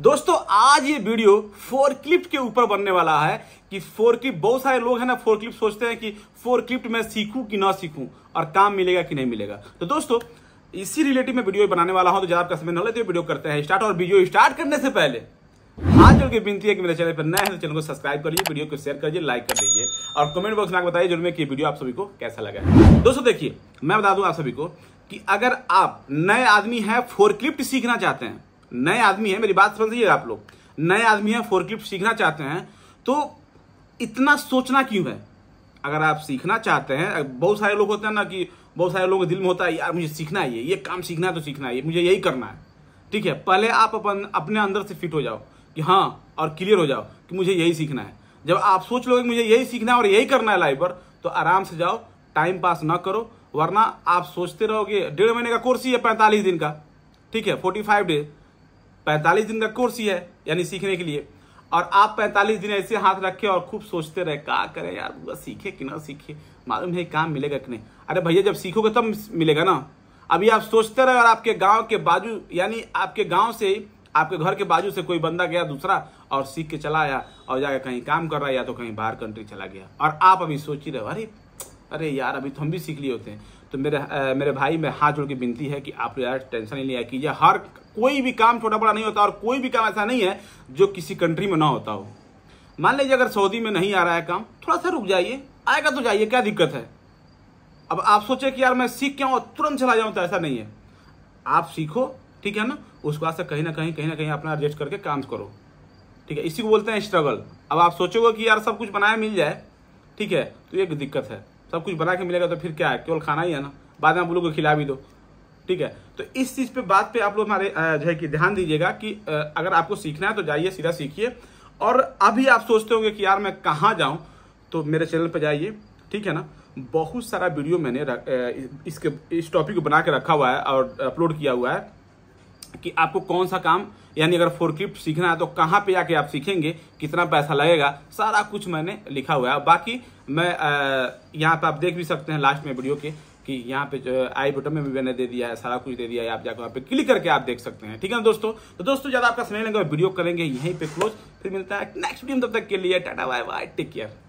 दोस्तों आज ये वीडियो फोर क्लिप्ट के ऊपर बनने वाला है कि फोर क्लिप्ट बहुत सारे लोग हैं ना फोर क्लिप्ट सोचते हैं कि फोर क्लिप्ट मैं सीखूं कि ना सीखूं और काम मिलेगा कि नहीं मिलेगा तो दोस्तों इसी रिलेटिव में वीडियो बनाने वाला हूं तो ज्यादा आपका समय न लेते तो वीडियो करते हैं स्टार्ट और वीडियो स्टार्ट करने से पहले आज की विनती है कि मेरे चैनल पर नए हैं तो चैनल को सब्सक्राइब कर लीजिए वीडियो को शेयर कर दीजिए लाइक कर दीजिए और कमेंट बॉक्स में बताइए जरूर में कि वीडियो आप सभी को कैसा लगा दोस्तों देखिए मैं बता दूं आप सभी को कि अगर आप नए आदमी हैं फोर क्लिप्ट सीखना चाहते हैं नए आदमी है मेरी बात समझिएगा आप लोग नए आदमी है फोरक्लिफ्ट सीखना चाहते हैं तो इतना सोचना क्यों है अगर आप सीखना चाहते हैं बहुत सारे लोग होते हैं ना कि बहुत सारे लोगों के दिल में होता है यार मुझे सीखना है ये ये काम सीखना है तो सीखना है मुझे यही करना है ठीक है पहले आप अपन अपने अंदर से फिट हो जाओ कि हाँ और क्लियर हो जाओ कि मुझे यही सीखना है जब आप सोच लोगे मुझे यही सीखना है और यही करना है लाइफ पर तो आराम से जाओ टाइम पास ना करो वरना आप सोचते रहोगे डेढ़ महीने का कोर्स ही है पैंतालीस दिन का ठीक है फोर्टी फाइव डेज पैंतालीस दिन का कोर्स ही है यानी सीखने के लिए और आप 45 दिन ऐसे हाथ रखे और खूब सोचते रहे क्या करें यार बुआ सीखे कि ना सीखे मालूम है काम मिलेगा कि नहीं अरे भैया जब सीखोगे तब मिलेगा ना अभी आप सोचते रहे और आपके गांव के बाजू यानी आपके गांव से आपके घर के बाजू से कोई बंदा गया दूसरा और सीख के चला आया और जाकर कहीं काम कर रहा है या तो कहीं बाहर कंट्री चला गया और आप अभी सोच ही रहे अरे अरे यार अभी तो हम भी सीख लिए होते हैं तो मेरे आ, मेरे भाई मैं हाथ जोड़ के विनती है कि आप यार टेंशन नहीं लिया कीजिए हर कोई भी काम छोटा बड़ा नहीं होता और कोई भी काम ऐसा नहीं है जो किसी कंट्री में ना होता हो मान लीजिए अगर सऊदी में नहीं आ रहा है काम थोड़ा सा रुक जाइए आएगा तो जाइए क्या दिक्कत है अब आप सोचे कि यार मैं सीख के आऊँ तुरंत चला जाऊँ तो ऐसा नहीं है आप सीखो ठीक है ना उसके बाद से कहीं ना कहीं कहीं ना कहीं अपना एडजस्ट करके काम करो ठीक है इसी को बोलते हैं स्ट्रगल अब आप सोचोगे कि यार सब कुछ बनाया मिल जाए ठीक है तो एक दिक्कत है सब कुछ बना के मिलेगा तो फिर क्या है केवल खाना ही है ना बाद में आप लोग को खिला भी दो ठीक है तो इस चीज़ पे बात पे आप लोग हमारे जो है कि ध्यान दीजिएगा कि अगर आपको सीखना है तो जाइए सीधा सीखिए और अभी आप सोचते होंगे कि यार मैं कहाँ जाऊँ तो मेरे चैनल पर जाइए ठीक है ना बहुत सारा वीडियो मैंने इसके इस टॉपिक को बना के रखा हुआ है और अपलोड किया हुआ है कि आपको कौन सा काम यानी अगर फोरक्लिफ्ट सीखना है तो कहाँ पे जाके आप सीखेंगे कितना पैसा लगेगा सारा कुछ मैंने लिखा हुआ है बाकी मैं यहाँ पे आप देख भी सकते हैं लास्ट में वीडियो के कि यहाँ पे आई बटन में भी मैंने दे दिया है सारा कुछ दे दिया है आप जाकर वहाँ पे क्लिक करके आप देख सकते हैं ठीक है दोस्तों तो दोस्तों ज़्यादा आपका समय लगेगा वीडियो करेंगे यहीं पे क्लोज फिर मिलता है नेक्स्ट वीडियो तब तक के लिए ta-ta bye bye take care